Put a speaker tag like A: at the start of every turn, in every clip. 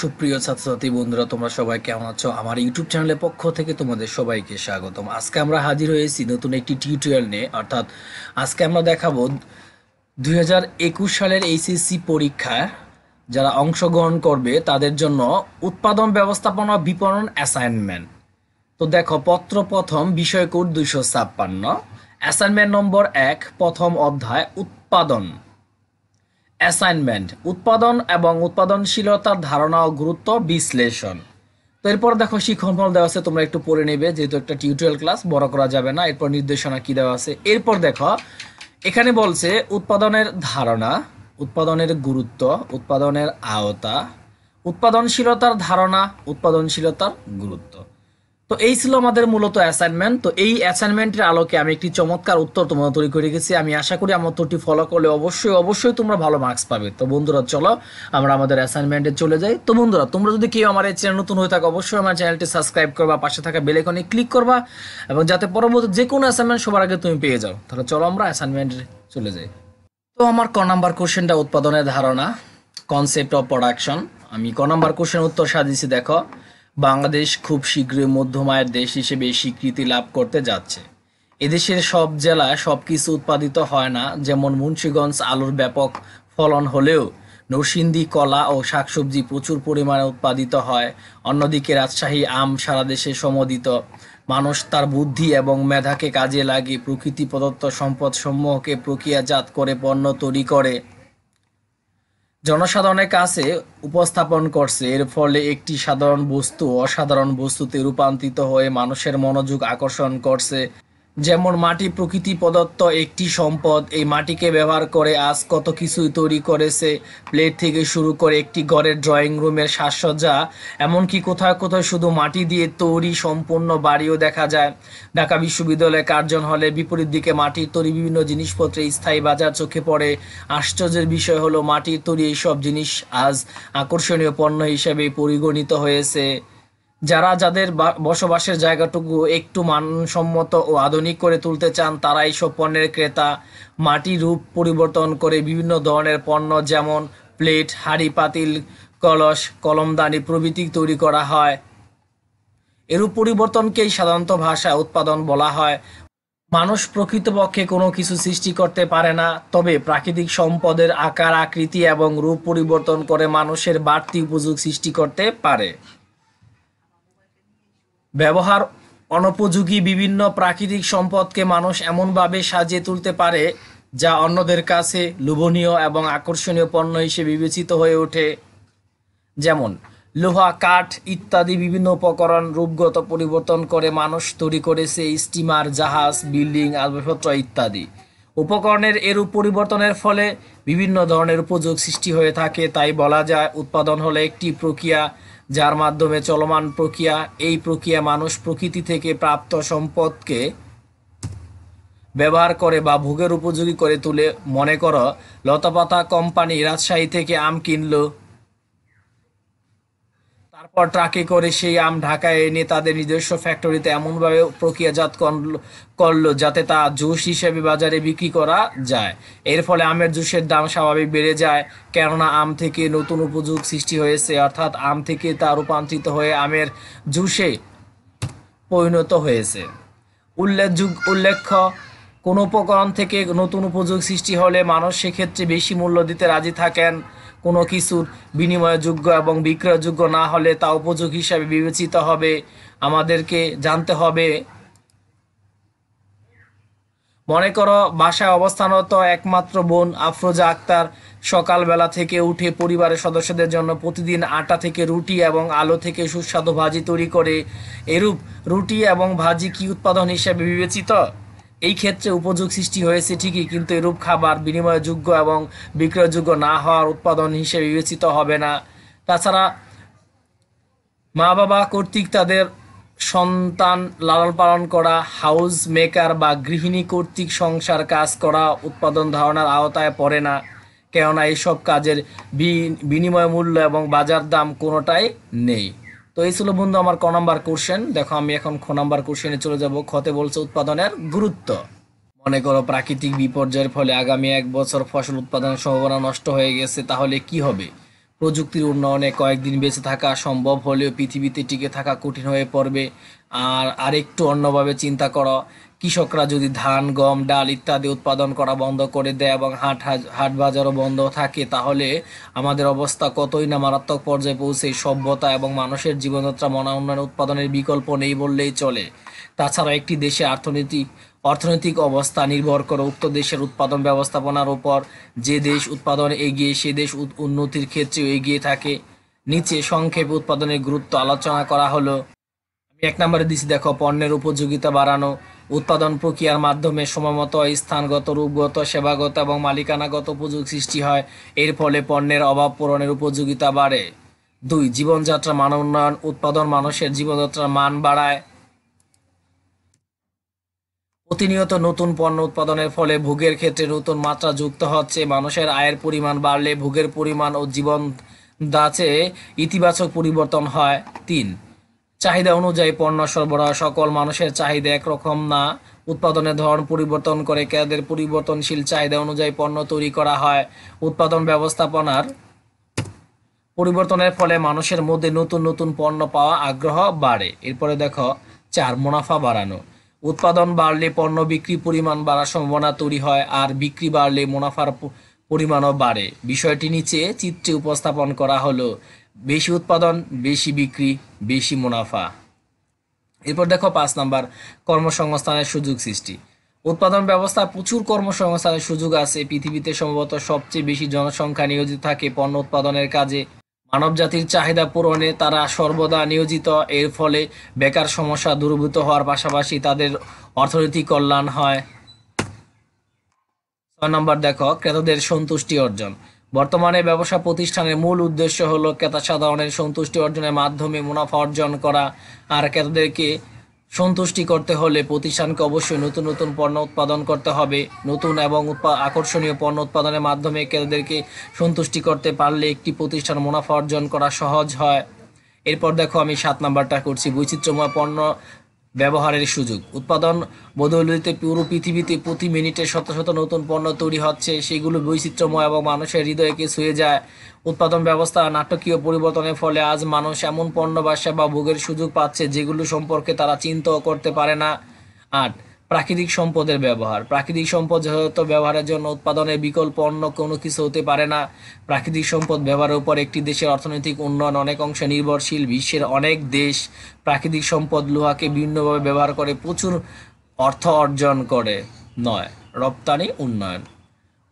A: সুপ্রিয় ছাত্রছাত্রী বন্ধুরা তোমরা সবাই কেমন আছো আমার ইউটিউব চ্যানেলের পক্ষ থেকে তোমাদের সবাইকে স্বাগতম আজকে আমরা হাজির হয়েছি নতুন একটি টিউটোরিয়াল নিয়ে অর্থাৎ আজকে আমরা দেখাবো দুই সালের এইচএসসি পরীক্ষা যারা অংশগ্রহণ করবে তাদের জন্য উৎপাদন ব্যবস্থাপনা বিপণন অ্যাসাইনমেন্ট তো দেখো পত্র প্রথম বিষয়কোট দুইশো ছাপ্পান্ন অ্যাসাইনমেন্ট নম্বর এক প্রথম অধ্যায় উৎপাদন অ্যাসাইনমেন্ট উৎপাদন এবং উৎপাদনশীলতার ধারণা ও গুরুত্ব বিশ্লেষণ তো এরপর দেখো শিক্ষণফল দেওয়া আছে তোমরা একটু পড়ে নেবে যেহেতু একটা টিউটোরিয়াল ক্লাস বড় করা যাবে না এরপর নির্দেশনা কি দেওয়া আছে এরপর দেখো এখানে বলছে উৎপাদনের ধারণা উৎপাদনের গুরুত্ব উৎপাদনের আওতা উৎপাদনশীলতার ধারণা উৎপাদনশীলতার গুরুত্ব তো এই ছিল আমাদের মূলত অ্যাসাইনমেন্ট তো এই অ্যাসাইনমেন্টের আলোকে আমি একটি চমৎকার উত্তর তোমরা তৈরি করে গেছি আমি আশা করি আমার উত্তরটি ফলো করলে অবশ্যই অবশ্যই তোমরা ভালো মার্কস পাবে তো বন্ধুরা চলো আমরা আমাদের অ্যাসাইনমেন্টে চলে যাই তো বন্ধুরা তোমরা যদি কেউ আমার এই চ্যানেল নতুন হয়ে থাকো অবশ্যই আমার চ্যানেলটি সাবস্ক্রাইব করবা পাশে থাকা বেলেকনে ক্লিক করবা এবং যাতে পরবর্তী যে কোনো অ্যাসাইনমেন্ট সবার আগে তুমি পেয়ে যাও তাহলে চলো আমরা অ্যাসাইনমেন্টে চলে যাই তো আমার ক নাম্বার কোশ্চেনটা উৎপাদনের ধারণা কনসেপ্ট অফ প্রোডাকশন আমি ক নাম্বার কোশ্চেন উত্তর সাজিয়েছি দেখো বাংলাদেশ খুব শীঘ্রই মধ্যম আয়ের দেশ হিসেবে স্বীকৃতি লাভ করতে যাচ্ছে এদেশের সব জেলা সব কিছু উৎপাদিত হয় না যেমন মুন্সীগঞ্জ আলুর ব্যাপক ফলন হলেও নরসিংদী কলা ও শাকসবজি প্রচুর পরিমাণে উৎপাদিত হয় অন্যদিকে রাজশাহী আম সারা দেশে সমদিত মানুষ তার বুদ্ধি এবং মেধাকে কাজে লাগিয়ে প্রকৃতি প্রদত্ত সম্পদ সমূহকে প্রক্রিয়াজাত করে পণ্য তৈরি করে জনসাধারণের কাছে উপস্থাপন করছে এর ফলে একটি সাধারণ বস্তু অসাধারণ বস্তুতে রূপান্তরিত হয়ে মানুষের মনোযোগ আকর্ষণ করছে যেমন মাটি প্রকৃতি পদার্থ একটি সম্পদ এই মাটিকে ব্যবহার করে আজ কত কিছুই তৈরি করেছে প্লেট থেকে শুরু করে একটি ঘরের ড্রয়িং রুমের সাজসজ্জা এমনকি কোথাও কোথাও শুধু মাটি দিয়ে তৈরি সম্পূর্ণ বাড়িও দেখা যায় ঢাকা বিশ্ববিদ্যালয়ে কার্জন হলে বিপরীত দিকে মাটির তৈরি বিভিন্ন জিনিসপত্রে স্থায়ী বাজার চোখে পড়ে আশ্চর্যের বিষয় হলো মাটির তৈরি এইসব জিনিস আজ আকর্ষণীয় পণ্য হিসেবে পরিগণিত হয়েছে যারা যাদের বসবাসের জায়গাটুকু একটু মানসম্মত ও আধুনিক করে তুলতে চান তারা এইসব পণ্যের ক্রেতা মাটি রূপ পরিবর্তন করে বিভিন্ন ধরনের পণ্য যেমন প্লেট হাড়ি পাতিল কলস কলমদানি প্রভৃতি তৈরি করা হয় এরূপ পরিবর্তনকেই সাধারণত ভাষায় উৎপাদন বলা হয় মানুষ প্রকৃতপক্ষে কোনো কিছু সৃষ্টি করতে পারে না তবে প্রাকৃতিক সম্পদের আকার আকৃতি এবং রূপ পরিবর্তন করে মানুষের বাড়তি উপযোগ সৃষ্টি করতে পারে ব্যবহার অনুপযোগী বিভিন্ন প্রাকৃতিক সম্পদকে মানুষ এমনভাবে সাজিয়ে তুলতে পারে যা অন্যদের কাছে লোভনীয় এবং আকর্ষণীয় পণ্য হিসেবে বিবেচিত হয়ে ওঠে যেমন লোহা কাঠ ইত্যাদি বিভিন্ন উপকরণ রূপগত পরিবর্তন করে মানুষ তৈরি করেছে স্টিমার জাহাজ বিল্ডিং আসবাবপত্র ইত্যাদি উপকরণের এরূপ পরিবর্তনের ফলে বিভিন্ন ধরনের উপযোগ সৃষ্টি হয়ে থাকে তাই বলা যায় উৎপাদন হলো একটি প্রক্রিয়া যার মাধ্যমে চলমান প্রক্রিয়া এই প্রক্রিয়া মানুষ প্রকৃতি থেকে প্রাপ্ত সম্পদকে ব্যবহার করে বা ভোগের উপযোগী করে তুলে মনে করো লতাপাতা কোম্পানি রাজশাহী থেকে আম কিনলো ট্রাকে করে সেই আম ঢাকায় এনে তাদের নিজস্ব ফ্যাক্টরিতে এমনভাবে প্রক্রিয়াজাত করলো যাতে তা জুস হিসেবে বাজারে বিক্রি করা যায় এর ফলে আমের জুসের দাম স্বাভাবিক বেড়ে যায় কেননা আম থেকে নতুন উপযোগ সৃষ্টি হয়েছে অর্থাৎ আম থেকে তা রূপান্তরিত হয়ে আমের জুসে পরিণত হয়েছে উল্লেখযোগ্য উল্লেখ্য কোনো উপকরণ থেকে নতুন উপযোগ সৃষ্টি হলে মানুষ সেক্ষেত্রে বেশি মূল্য দিতে রাজি থাকেন কোনো কিছুর বিনিময়যোগ্য এবং বিক্রয়যোগ্য না হলে তা উপযোগ হিসাবে বিবেচিত হবে আমাদেরকে জানতে হবে মনে করো বাসায় অবস্থানত একমাত্র বোন আফরোজা আক্তার সকালবেলা থেকে উঠে পরিবারের সদস্যদের জন্য প্রতিদিন আটা থেকে রুটি এবং আলো থেকে সুস্বাদু ভাজি তৈরি করে এরূপ রুটি এবং ভাজি কি উৎপাদন হিসেবে বিবেচিত এই ক্ষেত্রে উপযোগ সৃষ্টি হয়েছে ঠিকই কিন্তু এরূপ খাবার বিনিময়যোগ্য এবং বিক্রয়যোগ্য না হওয়ার উৎপাদন হিসেবে বিবেচিত হবে না তাছাড়া মা বাবা কর্তৃক তাদের সন্তান লালন পালন করা হাউস মেকার বা গৃহিণী কর্তৃক সংসার কাজ করা উৎপাদন ধারণার আওতায় পড়ে না কেননা এইসব কাজের বিনিময় মূল্য এবং বাজার দাম কোনোটাই নেই তো এই ছিল বন্ধু আমার ক নাম্বার কোশ্চেন দেখো আমি এখন খ নাম্বার কোশ্চেনে চলে যাব খতে বলছে উৎপাদনের গুরুত্ব মনে করো প্রাকৃতিক বিপর্যয়ের ফলে আগামী এক বছর ফসল উৎপাদনের সম্ভাবনা নষ্ট হয়ে গেছে তাহলে কি হবে প্রযুক্তির উন্নয়নে কয়েকদিন বেঁচে থাকা সম্ভব হলেও পৃথিবীতে টিকে থাকা কঠিন হয়ে পড়বে আর আরেকটু অন্যভাবে চিন্তা করো কৃষকরা যদি ধান গম ডাল ইত্যাদি উৎপাদন করা বন্ধ করে দেয় এবং হাট হাট বাজারও বন্ধ থাকে তাহলে আমাদের অবস্থা কতই না মারাত্মক পর্যায়ে পৌঁছে সভ্যতা এবং মানুষের জীবনযাত্রা মনা উন্নয়ন উৎপাদনের বিকল্প নেই বললেই চলে তাছাড়া একটি দেশে অর্থনৈতিক অর্থনৈতিক অবস্থা নির্ভর করে উক্ত দেশের উৎপাদন ব্যবস্থাপনার উপর যে দেশ উৎপাদন এগিয়ে সে দেশ উন্নতির ক্ষেত্রেও এগিয়ে থাকে নিচে সংক্ষেপে উৎপাদনের গুরুত্ব আলোচনা করা হলো এক নম্বরে দিছি দেখো পণ্যের উপযোগিতা বাড়ানো উৎপাদন প্রক্রিয়ার মাধ্যমে সময়মত স্থানগত রূপগত সেবাগত এবং মালিকানাগত উপযোগ সৃষ্টি হয় এর ফলে পণ্যের অভাব পূরণের উপযোগিতা বাড়ে দুই জীবনযাত্রা মান উন্নয়ন উৎপাদন মানুষের জীবনযাত্রার মান বাড়ায় প্রতিনিয়ত নতুন পণ্য উৎপাদনের ফলে ভোগের ক্ষেত্রে নতুন মাত্রা যুক্ত হচ্ছে মানুষের আয়ের পরিমাণ বাড়লে ভোগের পরিমাণ ও জীবন দাঁচে ইতিবাচক পরিবর্তন হয় তিন চাহিদা অনুযায়ী পণ্য সরবরাহ সকল মানুষের চাহিদা একরকম না উৎপাদনের ধরন পরিবর্তন করে ক্রেতাদের পরিবর্তনশীল চাহিদা অনুযায়ী পণ্য তৈরি করা হয় উৎপাদন ব্যবস্থাপনার পরিবর্তনের ফলে মানুষের মধ্যে নতুন নতুন পণ্য পাওয়া আগ্রহ বাড়ে এরপরে দেখো চার মুনাফা বাড়ানো উৎপাদন বাড়লে পণ্য বিক্রি পরিমাণ বাড়ার সম্ভাবনা তৈরি হয় আর বিক্রি বাড়লে মুনাফার পরিমাণও বাড়ে বিষয়টি নিচে চিত্রে উপস্থাপন করা হলো বেশি উৎপাদন বেশি বিক্রি বেশি মুনাফা এরপর দেখো পাঁচ নাম্বার কর্মসংস্থানের সুযোগ সৃষ্টি উৎপাদন ব্যবস্থা প্রচুর কর্মসংস্থানের সুযোগ আছে পৃথিবীতে সম্ভবত সবচেয়ে বেশি জনসংখ্যা নিয়োজিত থাকে পণ্য উৎপাদনের কাজে মানব জাতির চাহিদা পূরণে তারা সর্বদা নিয়োজিত এর ফলে বেকার সমস্যা দূরীভূত হওয়ার পাশাপাশি তাদের অর্থনৈতিক কল্যাণ হয় ছয় নম্বর দেখো ক্রেতাদের সন্তুষ্টি অর্জন বর্তমানে ব্যবসা প্রতিষ্ঠানের মূল উদ্দেশ্য হলো ক্রেতা সাধারণের সন্তুষ্টি অর্জনের মাধ্যমে মুনাফা অর্জন করা আর ক্রেতাদেরকে সন্তুষ্টি করতে হলে প্রতিষ্ঠানকে অবশ্যই নতুন নতুন পণ্য উৎপাদন করতে হবে নতুন এবং আকর্ষণীয় পণ্য উৎপাদনের মাধ্যমে ক্রেতাদেরকে সন্তুষ্টি করতে পারলে একটি প্রতিষ্ঠান মুনাফা অর্জন করা সহজ হয় এরপর দেখো আমি সাত নাম্বারটা করছি বৈচিত্র্যময় পণ্য ব্যবহারের সুযোগ উৎপাদন বদলিতে পুরো পৃথিবীতে প্রতি মিনিটে শত শত নতুন পণ্য তৈরি হচ্ছে সেগুলো বৈচিত্র্যময় এবং মানুষের হৃদয়কে ছুঁয়ে যায় উৎপাদন ব্যবস্থা নাটকীয় পরিবর্তনের ফলে আজ মানুষ এমন পণ্য বাসা বা ভোগের সুযোগ পাচ্ছে যেগুলো সম্পর্কে তারা চিন্তাও করতে পারে না আট প্রাকৃতিক সম্পদের ব্যবহার প্রাকৃতিক সম্পদ যথাযথ ব্যবহারের জন্য উৎপাদনের বিকল্প অন্য কোনো কিছু হতে পারে না প্রাকৃতিক সম্পদ ব্যবহারের উপর একটি দেশের অর্থনৈতিক উন্নয়ন অনেক অংশে নির্ভরশীল বিশ্বের অনেক দেশ প্রাকৃতিক সম্পদ লোহাকে বিভিন্নভাবে ব্যবহার করে প্রচুর অর্থ অর্জন করে নয় রপ্তানি উন্নয়ন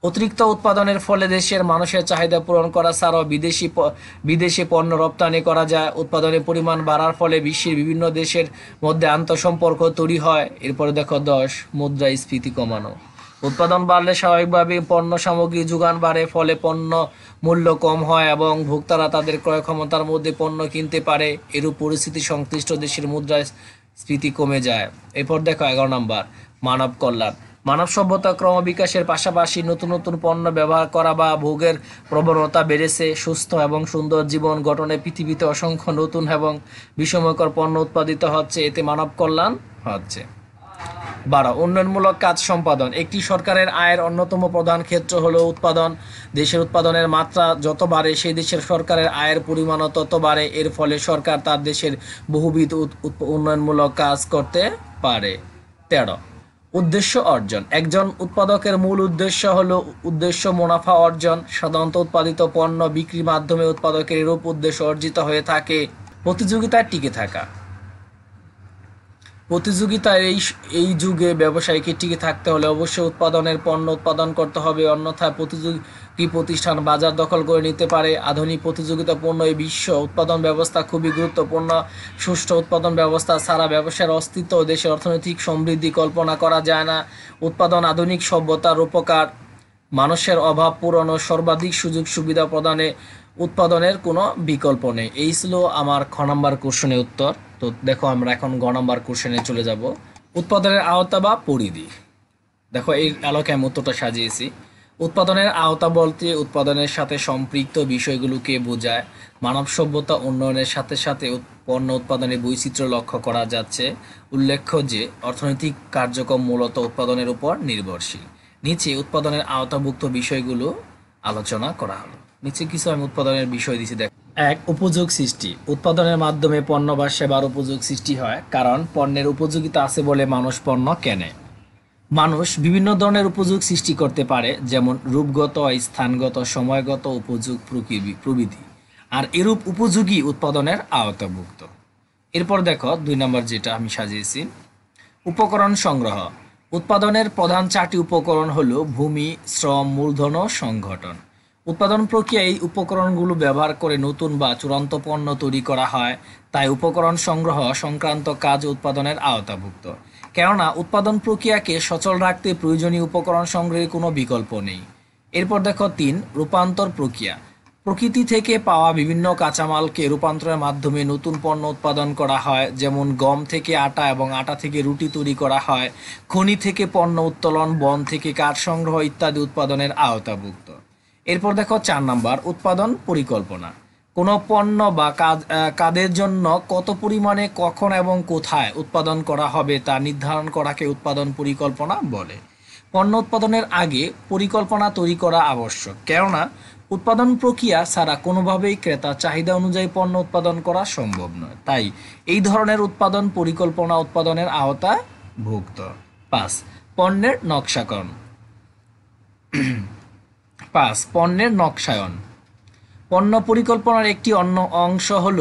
A: অতিরিক্ত উৎপাদনের ফলে দেশের মানুষের চাহিদা পূরণ করা ছাড়াও বিদেশি বিদেশি পণ্য রপ্তানি করা যায় উৎপাদনের পরিমাণ বাড়ার ফলে বিশ্বের বিভিন্ন দেশের মধ্যে আন্তঃসম্পর্ক তৈরি হয় এরপরে দেখো দশ স্ফীতি কমানো উৎপাদন বাড়লে স্বাভাবিকভাবে পণ্য সামগ্রী যোগান বাড়ে ফলে পণ্য মূল্য কম হয় এবং ভোক্তারা তাদের ক্রয় ক্ষমতার মধ্যে পণ্য কিনতে পারে এরূপ পরিস্থিতি সংশ্লিষ্ট দেশের স্ফীতি কমে যায় এরপর দেখো এগারো নম্বর মানব কল্যাণ মানব সভ্যতা ক্রমবিকাশের পাশাপাশি নতুন নতুন পণ্য ব্যবহার করা বা ভোগের প্রবণতা বেড়েছে সুস্থ এবং সুন্দর জীবন গঠনে পৃথিবীতে অসংখ্য নতুন এবং বিষময়কর পণ্য উৎপাদিত হচ্ছে এতে মানব কল্যাণ হচ্ছে বারো উন্নয়নমূলক কাজ সম্পাদন একটি সরকারের আয়ের অন্যতম প্রধান ক্ষেত্র হল উৎপাদন দেশের উৎপাদনের মাত্রা যত বাড়ে সেই দেশের সরকারের আয়ের পরিমাণও তত বাড়ে এর ফলে সরকার তার দেশের বহুবিধ উন্নয়নমূলক কাজ করতে পারে তেরো উদ্দেশ্য অর্জন একজন উৎপাদকের মূল উদ্দেশ্য হল উদ্দেশ্য মুনাফা অর্জন সাধারণত উৎপাদিত পণ্য বিক্রির মাধ্যমে উৎপাদকের এরূপ উদ্দেশ্য অর্জিত হয়ে থাকে প্রতিযোগিতায় টিকে থাকা প্রতিযোগিতার এই এই যুগে ব্যবসায়ীকে টিকে থাকতে হলে অবশ্যই উৎপাদনের পণ্য উৎপাদন করতে হবে অন্যথায় প্রতিযোগী কি প্রতিষ্ঠান বাজার দখল করে নিতে পারে আধুনিক প্রতিযোগিতাপূর্ণ এই বিশ্ব উৎপাদন ব্যবস্থা খুবই গুরুত্বপূর্ণ সুষ্ঠু উৎপাদন ব্যবস্থা ছাড়া ব্যবসার অস্তিত্ব দেশের অর্থনৈতিক সমৃদ্ধি কল্পনা করা যায় না উৎপাদন আধুনিক সভ্যতার উপকার মানুষের অভাব পূরণ ও সর্বাধিক সুযোগ সুবিধা প্রদানে উৎপাদনের কোনো বিকল্প নেই এই ছিল আমার খ নম্বর কোশ্চেনের উত্তর তো দেখো আমরা এখন গ নম্বর কোশ্চেনে চলে যাব উৎপাদনের আওতা বা পরিধি দেখো এই আলোকে আমি উত্তরটা সাজিয়েছি উৎপাদনের আওতা বলতে উৎপাদনের সাথে সম্পৃক্ত বিষয়গুলোকে বোঝায় মানব সভ্যতা উন্নয়নের সাথে সাথে পণ্য উৎপাদনের বৈচিত্র্য লক্ষ্য করা যাচ্ছে উল্লেখ্য যে অর্থনৈতিক কার্যক্রম মূলত উৎপাদনের উপর নির্ভরশীল নিচে উৎপাদনের আওতাভুক্ত বিষয়গুলো আলোচনা করা হলো নিচে কিছু আমি উৎপাদনের বিষয় দিছি দেখ এক উপযোগ সৃষ্টি উৎপাদনের মাধ্যমে পণ্য বা সেবার উপযোগ সৃষ্টি হয় কারণ পণ্যের উপযোগিতা আছে বলে মানুষ পণ্য কেনে মানুষ বিভিন্ন ধরনের উপযোগ সৃষ্টি করতে পারে যেমন রূপগত স্থানগত সময়গত উপযোগ প্রভৃতি আর এরূপ উপযোগী উৎপাদনের আওতাভুক্ত এরপর দেখো দুই নম্বর যেটা আমি সাজিয়েছি উপকরণ সংগ্রহ উৎপাদনের প্রধান চারটি উপকরণ হলো ভূমি শ্রম মূলধন ও সংগঠন উৎপাদন প্রক্রিয়ায় এই উপকরণগুলো ব্যবহার করে নতুন বা চূড়ান্ত পণ্য তৈরি করা হয় তাই উপকরণ সংগ্রহ সংক্রান্ত কাজ উৎপাদনের আওতাভুক্ত কেননা উৎপাদন প্রক্রিয়াকে সচল রাখতে প্রয়োজনীয় উপকরণ সংগ্রহের কোনো বিকল্প নেই এরপর দেখো তিন রূপান্তর প্রক্রিয়া প্রকৃতি থেকে পাওয়া বিভিন্ন কাঁচামালকে রূপান্তরের মাধ্যমে নতুন পণ্য উৎপাদন করা হয় যেমন গম থেকে আটা এবং আটা থেকে রুটি তৈরি করা হয় খনি থেকে পণ্য উত্তোলন বন থেকে কাঠ সংগ্রহ ইত্যাদি উৎপাদনের আওতাভুক্ত এরপর দেখো চার নাম্বার উৎপাদন পরিকল্পনা কোনো পণ্য বা কাদের জন্য কত পরিমাণে কখন এবং কোথায় উৎপাদন করা হবে তা নির্ধারণ করাকে উৎপাদন পরিকল্পনা বলে পণ্য উৎপাদনের আগে পরিকল্পনা তৈরি করা আবশ্যক কেননা উৎপাদন প্রক্রিয়া ছাড়া কোনোভাবেই ক্রেতা চাহিদা অনুযায়ী পণ্য উৎপাদন করা সম্ভব নয় তাই এই ধরনের উৎপাদন পরিকল্পনা উৎপাদনের আওতা ভুক্ত পাঁচ পণ্যের নকশাকরণ পাঁচ পণ্যের নকশায়ন পণ্য পরিকল্পনার একটি অন্য অংশ হল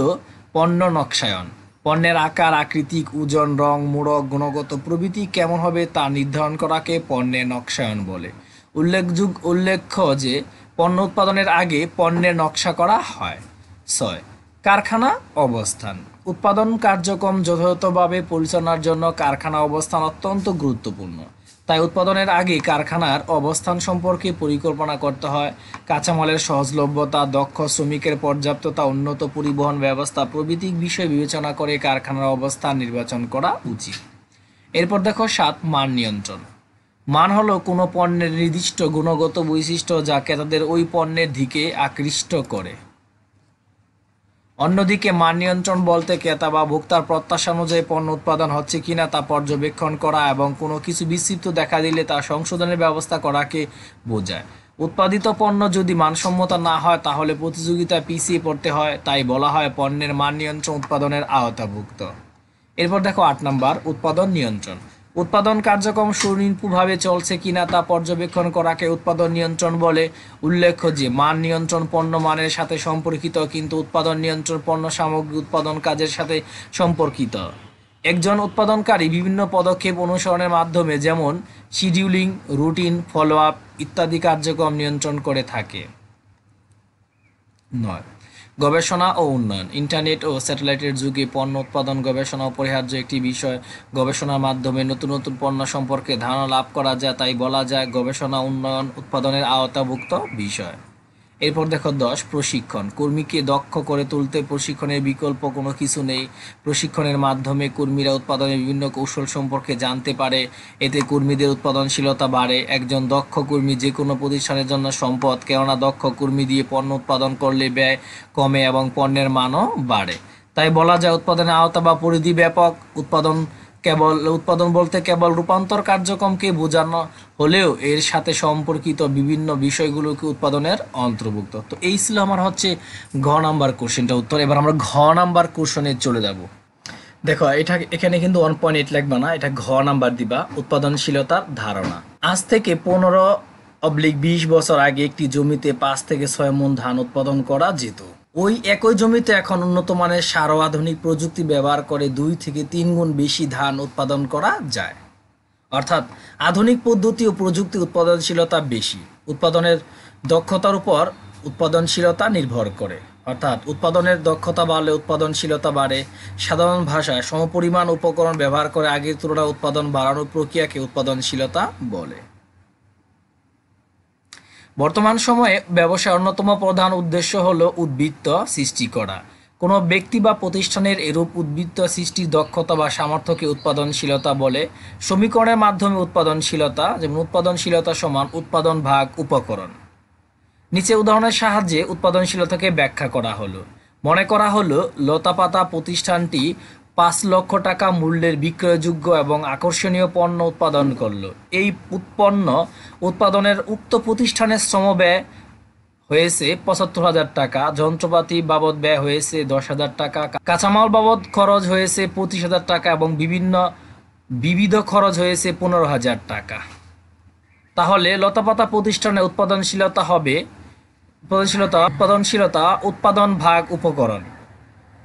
A: পণ্য নকশায়ন পণ্যের আকার আকৃতিক ওজন রং মোড়ক গুণগত প্রভৃতি কেমন হবে তা নির্ধারণ করাকে পণ্যের নকশায়ন বলে উল্লেখযোগ্য উল্লেখ্য যে পণ্য উৎপাদনের আগে পণ্যের নকশা করা হয় ছয় কারখানা অবস্থান উৎপাদন কার্যক্রম যথাযথভাবে পরিচালনার জন্য কারখানা অবস্থান অত্যন্ত গুরুত্বপূর্ণ তাই উৎপাদনের আগে কারখানার অবস্থান সম্পর্কে পরিকল্পনা করতে হয় কাঁচামালের সহজলভ্যতা দক্ষ শ্রমিকের পর্যাপ্ততা উন্নত পরিবহন ব্যবস্থা প্রভৃতি বিষয় বিবেচনা করে কারখানার অবস্থান নির্বাচন করা উচিত এরপর দেখো সাত মান নিয়ন্ত্রণ মান হলো কোনো পণ্যের নির্দিষ্ট গুণগত বৈশিষ্ট্য যা ক্রেতাদের ওই পণ্যের দিকে আকৃষ্ট করে অন্যদিকে মান নিয়ন্ত্রণ বলতে ক্রেতা বা ভোক্তার প্রত্যাশা অনুযায়ী পণ্য উৎপাদন হচ্ছে কিনা তা পর্যবেক্ষণ করা এবং কোনো কিছু বিস্তৃত দেখা দিলে তা সংশোধনের ব্যবস্থা করাকে বোঝায় উৎপাদিত পণ্য যদি মানসম্মত না হয় তাহলে প্রতিযোগিতা পিছিয়ে পড়তে হয় তাই বলা হয় পণ্যের মান নিয়ন্ত্রণ উৎপাদনের আওতাভুক্ত এরপর দেখো আট নম্বর উৎপাদন নিয়ন্ত্রণ উৎপাদন কার্যক্রম সুনিপুণভাবে চলছে কিনা তা পর্যবেক্ষণ করাকে উৎপাদন নিয়ন্ত্রণ বলে উল্লেখ্য যে মান নিয়ন্ত্রণ পণ্য মানের সাথে সম্পর্কিত কিন্তু উৎপাদন নিয়ন্ত্রণ পণ্য সামগ্রী উৎপাদন কাজের সাথে সম্পর্কিত একজন উৎপাদনকারী বিভিন্ন পদক্ষেপ অনুসরণের মাধ্যমে যেমন শিডিউলিং রুটিন ফলো আপ ইত্যাদি কার্যক্রম নিয়ন্ত্রণ করে থাকে নয় গবেষণা ও উন্নয়ন ইন্টারনেট ও স্যাটেলাইটের যুগে পণ্য উৎপাদন গবেষণা অপরিহার্য একটি বিষয় গবেষণার মাধ্যমে নতুন নতুন পণ্য সম্পর্কে ধারণা লাভ করা যায় তাই বলা যায় গবেষণা উন্নয়ন উৎপাদনের আওতাভুক্ত বিষয় এরপর দেখো দশ প্রশিক্ষণ কর্মীকে দক্ষ করে তুলতে প্রশিক্ষণের বিকল্প কোনো কিছু নেই প্রশিক্ষণের মাধ্যমে কর্মীরা উৎপাদনের বিভিন্ন কৌশল সম্পর্কে জানতে পারে এতে কর্মীদের উৎপাদনশীলতা বাড়ে একজন দক্ষ কর্মী যে কোনো প্রতিষ্ঠানের জন্য সম্পদ কেননা দক্ষ কর্মী দিয়ে পণ্য উৎপাদন করলে ব্যয় কমে এবং পণ্যের মানও বাড়ে তাই বলা যায় উৎপাদনের আওতা বা পরিধি ব্যাপক উৎপাদন কেবল উৎপাদন বলতে কেবল রূপান্তর কার্যক্রমকে বোঝানো হলেও এর সাথে সম্পর্কিত বিভিন্ন বিষয়গুলোকে উৎপাদনের অন্তর্ভুক্ত তো এই ছিল আমার হচ্ছে ঘ নাম্বার কোশ্চেনটা উত্তর এবার আমরা ঘ নাম্বার কোশ্চনে চলে যাব দেখো এটা এখানে কিন্তু ওয়ান পয়েন্ট এইট লাগবে না এটা ঘ নাম্বার দিবা উৎপাদনশীলতার ধারণা আজ থেকে পনেরো অবলিক বিশ বছর আগে একটি জমিতে পাঁচ থেকে ছয় মন ধান উৎপাদন করা যেত ওই একই জমিতে এখন উন্নত মানের সার ও আধুনিক প্রযুক্তি ব্যবহার করে দুই থেকে তিন গুণ বেশি ধান উৎপাদন করা যায় অর্থাৎ আধুনিক পদ্ধতি ও প্রযুক্তি উৎপাদনশীলতা বেশি উৎপাদনের দক্ষতার উপর উৎপাদনশীলতা নির্ভর করে অর্থাৎ উৎপাদনের দক্ষতা বাড়লে উৎপাদনশীলতা বাড়ে সাধারণ ভাষায় সমপরিমাণ উপকরণ ব্যবহার করে আগের তুলনায় উৎপাদন বাড়ানোর প্রক্রিয়াকে উৎপাদনশীলতা বলে বর্তমান সময়ে ব্যবসার অন্যতম প্রধান উদ্দেশ্য হল উদ্বৃত্ত সৃষ্টি করা কোনো ব্যক্তি বা প্রতিষ্ঠানের এরূপ উদ্বৃত্ত সৃষ্টির দক্ষতা বা সামর্থ্যকে উৎপাদনশীলতা বলে সমীকরণের মাধ্যমে উৎপাদনশীলতা যেমন উৎপাদনশীলতা সমান উৎপাদন ভাগ উপকরণ নিচে উদাহরণের সাহায্যে উৎপাদনশীলতাকে ব্যাখ্যা করা হলো মনে করা হলো লতাপাতা প্রতিষ্ঠানটি পাঁচ লক্ষ টাকা মূল্যের বিক্রয়যোগ্য এবং আকর্ষণীয় পণ্য উৎপাদন করল এই উৎপন্ন উৎপাদনের উক্ত প্রতিষ্ঠানের শ্রম ব্যয় হয়েছে পঁচাত্তর হাজার টাকা যন্ত্রপাতি বাবদ ব্যয় হয়েছে দশ হাজার টাকা কাঁচামাল বাবদ খরচ হয়েছে পঁচিশ হাজার টাকা এবং বিভিন্ন বিবিধ খরচ হয়েছে পনেরো হাজার টাকা তাহলে লতাপাতা প্রতিষ্ঠানে উৎপাদনশীলতা হবে উৎপাদনশীলতা উৎপাদনশীলতা উৎপাদন ভাগ উপকরণ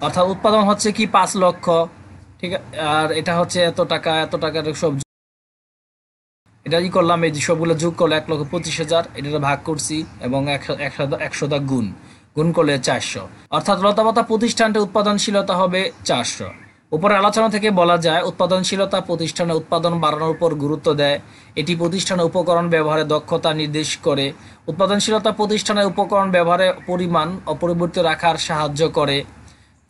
A: অর্থাৎ উৎপাদন হচ্ছে কি পাঁচ লক্ষ ঠিক আছে আর এটা হচ্ছে এত টাকা এত টাকার সব এটা ই করলাম এই সবগুলো যোগ করলে এক লক্ষ পঁচিশ হাজার এটা ভাগ করছি এবং একশো দা গুণ গুণ করলে চারশো অর্থাৎ লতাপাতা প্রতিষ্ঠানটি উৎপাদনশীলতা হবে চারশো উপরে আলোচনা থেকে বলা যায় উৎপাদনশীলতা প্রতিষ্ঠানে উৎপাদন বাড়ানোর উপর গুরুত্ব দেয় এটি প্রতিষ্ঠানে উপকরণ ব্যবহারে দক্ষতা নির্দেশ করে উৎপাদনশীলতা প্রতিষ্ঠানে উপকরণ ব্যবহারে পরিমাণ অপরিবর্তিত রাখার সাহায্য করে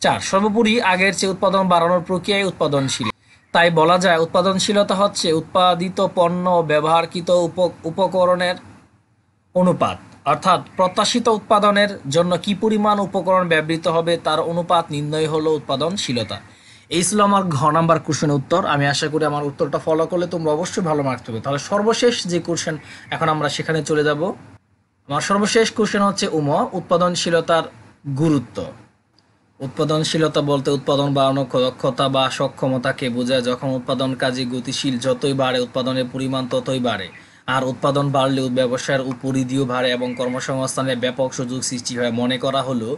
A: চার সর্বোপরি আগের চেয়ে উৎপাদন বাড়ানোর প্রক্রিয়ায় উৎপাদনশীল তাই বলা যায় উৎপাদনশীলতা হচ্ছে উৎপাদিত পণ্য ব্যবহারকৃত উপকরণের অনুপাত অর্থাৎ প্রত্যাশিত উৎপাদনের জন্য কি পরিমাণ উপকরণ ব্যবহৃত হবে তার অনুপাত নির্ণয় হলো উৎপাদনশীলতা এই ছিল আমার ঘ নাম্বার কোশ্চেনের উত্তর আমি আশা করি আমার উত্তরটা ফলো করলে তোমরা অবশ্যই ভালো মার্কস পাবে তাহলে সর্বশেষ যে কোশ্চেন এখন আমরা সেখানে চলে যাব আমার সর্বশেষ কোশ্চেন হচ্ছে উম উৎপাদনশীলতার গুরুত্ব উৎপাদনশীলতা বলতে উৎপাদন বাড়ানোর দক্ষতা বা সক্ষমতাকে বোঝায় যখন উৎপাদন কাজে গতিশীল যতই বাড়ে উৎপাদনের পরিমাণ ততই বাড়ে আর উৎপাদন বাড়লেও ব্যবসার উপরিধীয় ভারে এবং কর্মসংস্থানের ব্যাপক সুযোগ সৃষ্টি হয় মনে করা হলো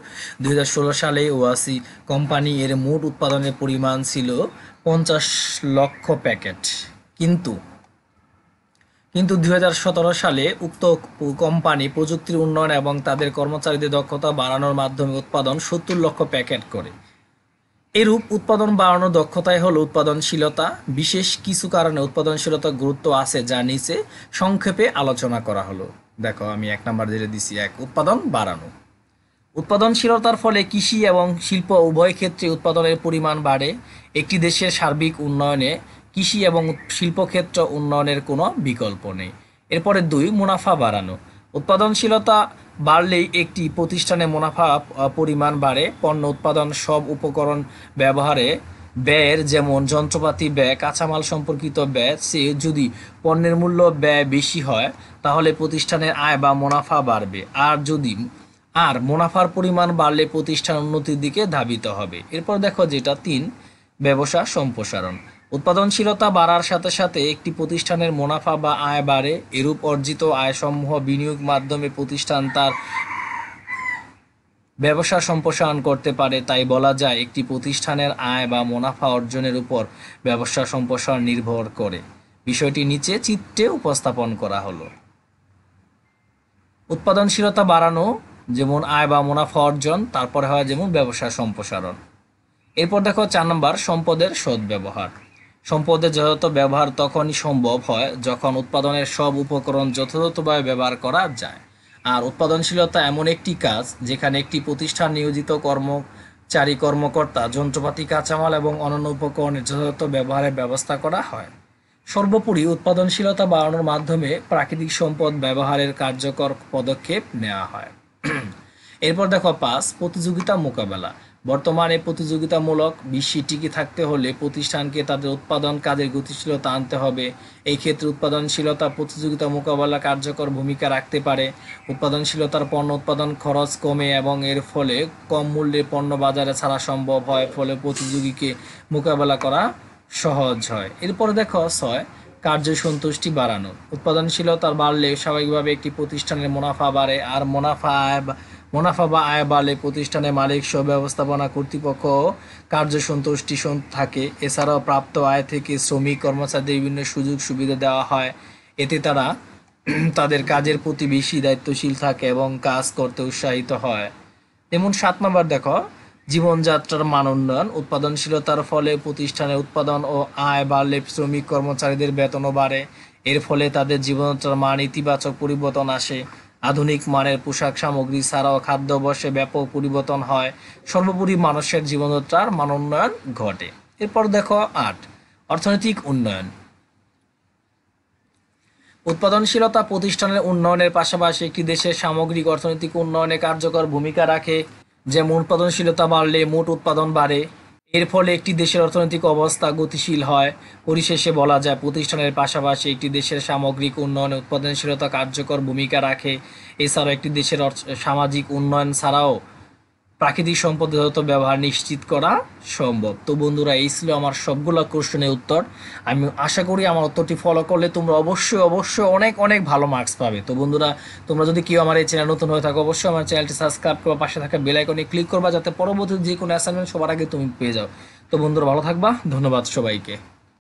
A: দুই সালে ওয়াসি কোম্পানি এর মোট উৎপাদনের পরিমাণ ছিল পঞ্চাশ লক্ষ প্যাকেট কিন্তু কিন্তু দুই সালে উক্ত কোম্পানি প্রযুক্তির উন্নয়ন এবং তাদের কর্মচারীদের দক্ষতা বাড়ানোর মাধ্যমে উৎপাদন সত্তর লক্ষ প্যাকেট করে এরূপ উৎপাদন বাড়ানোর দক্ষতাই হল উৎপাদনশীলতা বিশেষ কিছু কারণে উৎপাদনশীলতার গুরুত্ব আছে যা নিচে সংক্ষেপে আলোচনা করা হলো দেখো আমি এক নাম্বার দিয়ে দিছি এক উৎপাদন বাড়ানো উৎপাদনশীলতার ফলে কৃষি এবং শিল্প উভয় ক্ষেত্রে উৎপাদনের পরিমাণ বাড়ে একটি দেশের সার্বিক উন্নয়নে কৃষি এবং শিল্পক্ষেত্র উন্নয়নের কোনো বিকল্প নেই এরপরে দুই মুনাফা বাড়ানো উৎপাদনশীলতা বাড়লেই একটি প্রতিষ্ঠানে মুনাফা পরিমাণ বাড়ে পণ্য উৎপাদন সব উপকরণ ব্যবহারে ব্যয়ের যেমন যন্ত্রপাতি ব্যয় কাঁচামাল সম্পর্কিত ব্যয় সে যদি পণ্যের মূল্য ব্যয় বেশি হয় তাহলে প্রতিষ্ঠানের আয় বা মুনাফা বাড়বে আর যদি আর মুনাফার পরিমাণ বাড়লে প্রতিষ্ঠান উন্নতির দিকে ধাবিত হবে এরপর দেখো যেটা তিন ব্যবসা সম্প্রসারণ উৎপাদনশীলতা বাড়ার সাথে সাথে একটি প্রতিষ্ঠানের মুনাফা বা আয় বাড়ে এরূপ অর্জিত আয়সমূহ বিনিয়োগ মাধ্যমে প্রতিষ্ঠান তার ব্যবসা সম্প্রসারণ করতে পারে তাই বলা যায় একটি প্রতিষ্ঠানের আয় বা মুনাফা অর্জনের উপর ব্যবসা সম্প্রসারণ নির্ভর করে বিষয়টি নিচে চিত্রে উপস্থাপন করা হলো উৎপাদনশীলতা বাড়ানো যেমন আয় বা মুনাফা অর্জন তারপরে হয় যেমন ব্যবসা সম্প্রসারণ এরপর দেখো চার নম্বর সম্পদের সদ্ব্যবহার সম্পদের যথাযথ ব্যবহার তখনই সম্ভব হয় যখন উৎপাদনের সব উপকরণ যথাযথভাবে ব্যবহার করা যায় আর উৎপাদনশীলতা এমন একটি কাজ যেখানে একটি প্রতিষ্ঠান নিয়োজিত কর্মচারী কর্মকর্তা যন্ত্রপাতি কাঁচামাল এবং অন্যান্য উপকরণের যথাযথ ব্যবহারের ব্যবস্থা করা হয় সর্বোপরি উৎপাদনশীলতা বাড়ানোর মাধ্যমে প্রাকৃতিক সম্পদ ব্যবহারের কার্যকর পদক্ষেপ নেওয়া হয় এরপর দেখো পাঁচ প্রতিযোগিতা মোকাবেলা বর্তমানে প্রতিযোগিতামূলক বিশ্বে টিকে থাকতে হলে প্রতিষ্ঠানকে তাদের উৎপাদন কাজের গতিশীলতা আনতে হবে এই ক্ষেত্রে উৎপাদনশীলতা প্রতিযোগিতা মোকাবেলা কার্যকর ভূমিকা রাখতে পারে উৎপাদনশীলতার পণ্য উৎপাদন খরচ কমে এবং এর ফলে কম মূল্যে পণ্য বাজারে ছাড়া সম্ভব হয় ফলে প্রতিযোগীকে মোকাবেলা করা সহজ হয় এরপরে দেখো ছয় কার্য সন্তুষ্টি বাড়ানো উৎপাদনশীলতা বাড়লে স্বাভাবিকভাবে একটি প্রতিষ্ঠানের মুনাফা বাড়ে আর মুনাফা মুনাফা বা আয় বাড়লে প্রতিষ্ঠানের মালিক সহ ব্যবস্থাপনা কর্তৃপক্ষ কার্য সন্তুষ্টি থাকে এছাড়াও প্রাপ্ত আয় থেকে শ্রমিক কর্মচারীদের বিভিন্ন সুযোগ সুবিধা দেওয়া হয় এতে তারা তাদের কাজের প্রতি বেশি দায়িত্বশীল থাকে এবং কাজ করতে উৎসাহিত হয় যেমন সাত নম্বর দেখো জীবনযাত্রার মান উন্নয়ন উৎপাদনশীলতার ফলে প্রতিষ্ঠানের উৎপাদন ও আয় বাড়লে শ্রমিক কর্মচারীদের বেতনও বাড়ে এর ফলে তাদের জীবনযাত্রার মান ইতিবাচক পরিবর্তন আসে আধুনিক মানের পোশাক সামগ্রী ছাড়াও খাদ্যাভ্যাসে ব্যাপক পরিবর্তন হয় সর্বোপরি মানুষের জীবনযাত্রার মানোন্নয়ন ঘটে এরপর দেখো আট অর্থনৈতিক উন্নয়ন উৎপাদনশীলতা প্রতিষ্ঠানের উন্নয়নের পাশাপাশি একটি দেশের সামগ্রিক অর্থনৈতিক উন্নয়নে কার্যকর ভূমিকা রাখে যেমন উৎপাদনশীলতা বাড়লে মোট উৎপাদন বাড়ে এর ফলে একটি দেশের অর্থনৈতিক অবস্থা গতিশীল হয় পরিশেষে বলা যায় প্রতিষ্ঠানের পাশাপাশি একটি দেশের সামগ্রিক উন্নয়ন উৎপাদনশীলতা কার্যকর ভূমিকা রাখে এছাড়াও একটি দেশের সামাজিক উন্নয়ন ছাড়াও প্রাকৃতিক সম্পদের যত ব্যবহার নিশ্চিত করা সম্ভব তো বন্ধুরা এই ছিল আমার সবগুলো কোশ্চেনের উত্তর আমি আশা করি আমার উত্তরটি ফলো করলে তোমরা অবশ্যই অবশ্যই অনেক অনেক ভালো মার্কস পাবে তো বন্ধুরা তোমরা যদি কেউ আমার এই চ্যানেল নতুন হয়ে থাকো অবশ্যই আমার চ্যানেলটি সাবস্ক্রাইব করবা পাশে থাকা বেলাইকনে ক্লিক করবা যাতে পরবর্তী যে কোনো অ্যাসাইনমেন্ট সবার আগে তুমি পেয়ে যাও তো বন্ধুরা ভালো থাকবা ধন্যবাদ সবাইকে